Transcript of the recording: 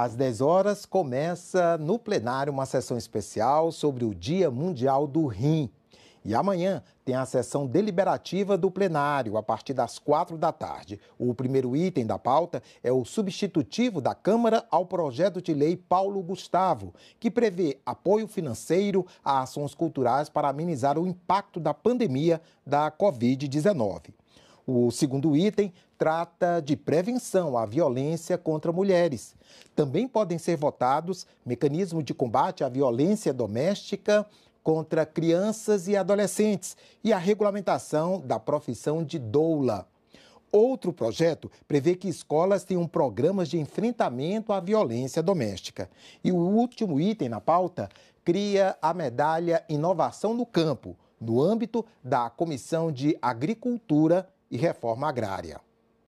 Às 10 horas, começa no plenário uma sessão especial sobre o Dia Mundial do Rim. E amanhã tem a sessão deliberativa do plenário, a partir das quatro da tarde. O primeiro item da pauta é o substitutivo da Câmara ao projeto de lei Paulo Gustavo, que prevê apoio financeiro a ações culturais para amenizar o impacto da pandemia da Covid-19. O segundo item trata de prevenção à violência contra mulheres. Também podem ser votados mecanismos de combate à violência doméstica contra crianças e adolescentes e a regulamentação da profissão de doula. Outro projeto prevê que escolas tenham programas de enfrentamento à violência doméstica. E o último item na pauta cria a medalha Inovação no Campo, no âmbito da Comissão de Agricultura e reforma agrária.